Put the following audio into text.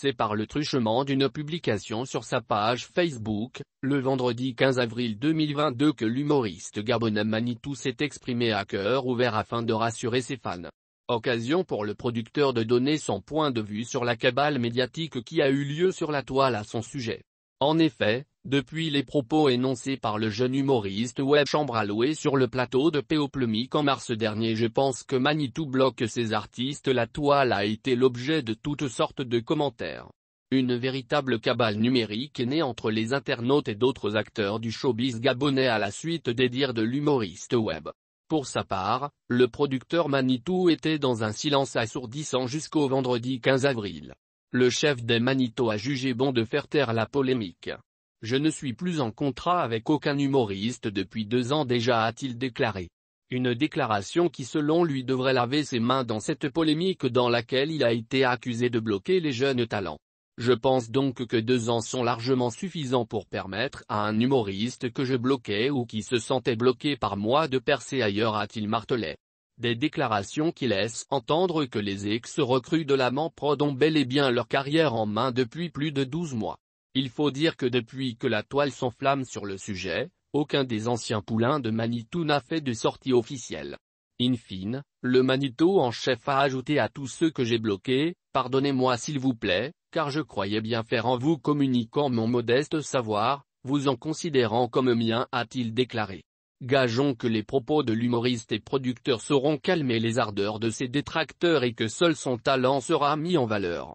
C'est par le truchement d'une publication sur sa page Facebook, le vendredi 15 avril 2022 que l'humoriste Gabonam Manitou s'est exprimé à cœur ouvert afin de rassurer ses fans. Occasion pour le producteur de donner son point de vue sur la cabale médiatique qui a eu lieu sur la toile à son sujet. En effet, depuis les propos énoncés par le jeune humoriste Web Chambraloué sur le plateau de Péoplemic en mars dernier je pense que Manitou bloque ses artistes la toile a été l'objet de toutes sortes de commentaires. Une véritable cabale numérique est née entre les internautes et d'autres acteurs du showbiz gabonais à la suite des dires de l'humoriste web. Pour sa part, le producteur Manitou était dans un silence assourdissant jusqu'au vendredi 15 avril. Le chef des Manitou a jugé bon de faire taire la polémique. Je ne suis plus en contrat avec aucun humoriste depuis deux ans déjà a-t-il déclaré. Une déclaration qui selon lui devrait laver ses mains dans cette polémique dans laquelle il a été accusé de bloquer les jeunes talents. Je pense donc que deux ans sont largement suffisants pour permettre à un humoriste que je bloquais ou qui se sentait bloqué par moi de percer ailleurs a-t-il martelé. Des déclarations qui laissent entendre que les ex-recrues de l'amant prod ont bel et bien leur carrière en main depuis plus de douze mois. Il faut dire que depuis que la toile s'enflamme sur le sujet, aucun des anciens poulains de Manitou n'a fait de sortie officielle. In fine, le Manitou en chef a ajouté à tous ceux que j'ai bloqués, pardonnez-moi s'il vous plaît, car je croyais bien faire en vous communiquant mon modeste savoir, vous en considérant comme mien a-t-il déclaré. Gageons que les propos de l'humoriste et producteur sauront calmer les ardeurs de ses détracteurs et que seul son talent sera mis en valeur.